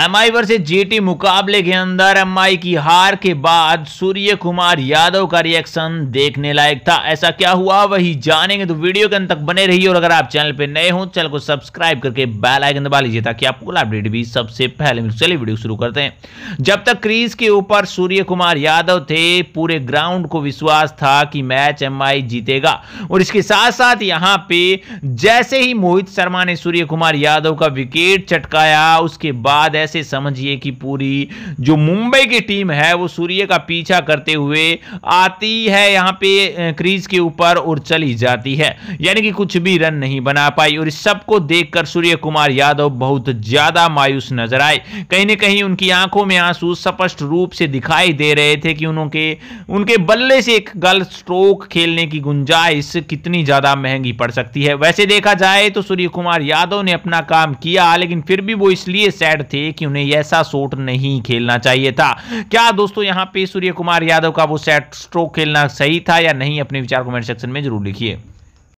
M I versus GT मुकाबले के अंदर एम आई की हार के बाद सूर्य कुमार यादव का रिएक्शन देखने लायक था ऐसा क्या हुआ वही जानेंगे तो वीडियो के अंत तक बने रहिए और अगर आप चैनल पर नए हो चैनल को सब्सक्राइब करके बेल आइकन दबा लीजिए ताकि आपको अपडेट भी सबसे पहले मिले चलिए वीडियो शुरू करते हैं जब तक क्रीज के ऊपर सूर्य कुमार यादव थे पूरे ग्राउंड को विश्वास था कि मैच एम आई जीतेगा और इसके साथ साथ यहाँ पे जैसे ही मोहित शर्मा ने सूर्य कुमार यादव का विकेट चटकाया उसके बाद ऐसे समझिए कि पूरी जो मुंबई की टीम है वो सूर्य का पीछा करते हुए आती है यहाँ पे क्रीज के ऊपर और चली जाती है यानी कि कुछ भी रन नहीं बना पाई और इस सबको देख कर सूर्य कुमार यादव बहुत ज्यादा मायूस नजर आए कहीं ना कहीं उनकी आंखों में आंसू स्पष्ट रूप से दिखाई दे रहे थे कि उनके उनके बल्ले से एक गल स्ट्रोक खेलने की गुंजाइश कितनी ज्यादा महंगी पड़ सकती है वैसे देखा जाए तो सूर्य कुमार यादव ने अपना काम किया लेकिन फिर भी वो इसलिए सैड थे कि उन्हें ऐसा शॉट नहीं खेलना चाहिए था क्या दोस्तों यहाँ पे सूर्य कुमार यादव का वो सेट स्ट्रोक खेलना सही था या नहीं अपने विचार कमेंट सेक्शन में जरूर लिखिए